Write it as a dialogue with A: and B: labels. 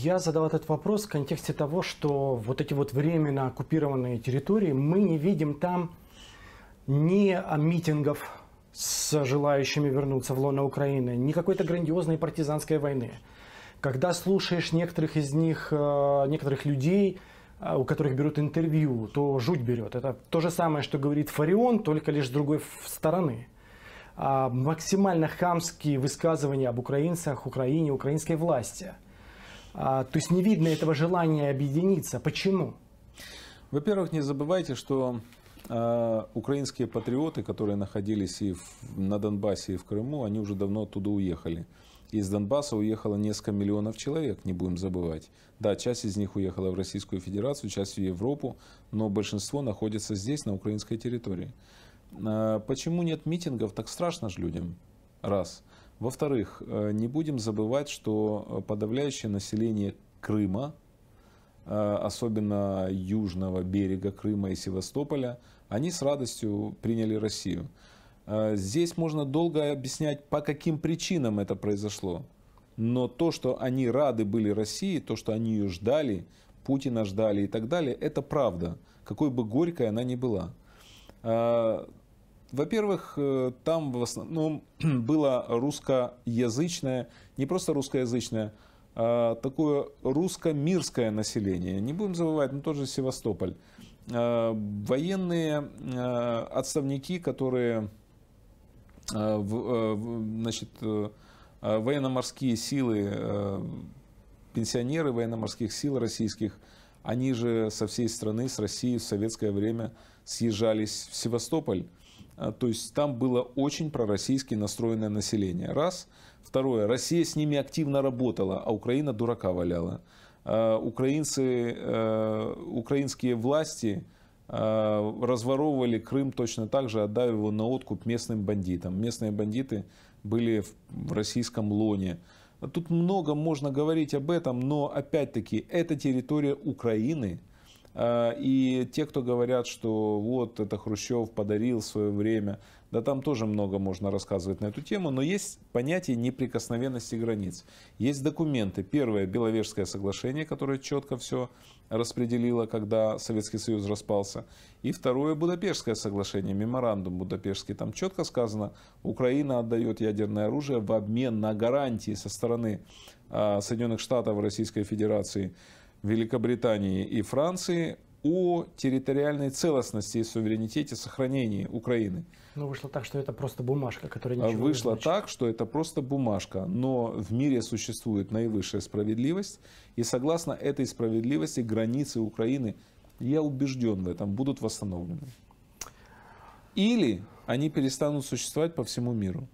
A: Я задал этот вопрос в контексте того, что вот эти вот временно оккупированные территории, мы не видим там ни митингов с желающими вернуться в лоно Украины, ни какой-то грандиозной партизанской войны. Когда слушаешь некоторых из них, э, некоторых людей, э, у которых берут интервью, то жуть берет. Это то же самое, что говорит Фарион, только лишь с другой стороны. А максимально хамские высказывания об украинцах, Украине, украинской власти – а, то есть не видно этого желания объединиться. Почему?
B: Во-первых, не забывайте, что а, украинские патриоты, которые находились и на Донбассе, и в Крыму, они уже давно оттуда уехали. Из Донбасса уехало несколько миллионов человек, не будем забывать. Да, часть из них уехала в Российскую Федерацию, часть в Европу, но большинство находится здесь, на украинской территории. А, почему нет митингов? Так страшно же людям. Раз. Во-вторых, э, не будем забывать, что э, подавляющее население Крыма, э, особенно южного берега Крыма и Севастополя, они с радостью приняли Россию. Здесь можно долго объяснять, по каким причинам это произошло. Но то, что они рады были России, то, что они ее ждали, Путина ждали и так далее, это правда, какой бы горькой она ни была. Во-первых, э, там в основном ну, было русскоязычное, не просто русскоязычное, а такое русско-мирское население. Не будем забывать, но ну, тот Севастополь. Э, военные э, отставники, которые значит, военно-морские силы, пенсионеры военно-морских сил российских, они же со всей страны, с России в советское время съезжались в Севастополь. А, то есть там было очень пророссийски настроенное население. Раз. Второе. Россия с ними активно работала, а Украина дурака валяла. А, украинцы, э, украинские власти а, разворовывали Крым точно так же, отдав его на откуп местным бандитам. Местные бандиты были в российском лоне. Тут много можно говорить об этом, но опять-таки это территория Украины – Э, и те, кто говорят, что вот это Хрущев подарил в свое время, да там тоже много можно рассказывать на эту тему, но есть понятие неприкосновенности границ. Есть документы. Первое, Беловежское соглашение, которое четко все распределило, когда Советский Союз распался. И второе, Будапештское соглашение, меморандум Будапештский. Там четко сказано, Украина отдает ядерное оружие в обмен на гарантии со стороны э, Соединенных Штатов Российской Федерации Великобритании и Франции о территориальной целостности и суверенитете сохранении Украины.
A: Но ну, вышло так, что это просто бумажка, которая а ничего Вышло
B: не значит. так, что это просто бумажка, но в мире существует наивысшая справедливость, и согласно этой справедливости границы Украины, я убежден в этом, будут восстановлены. Или они перестанут существовать по всему миру.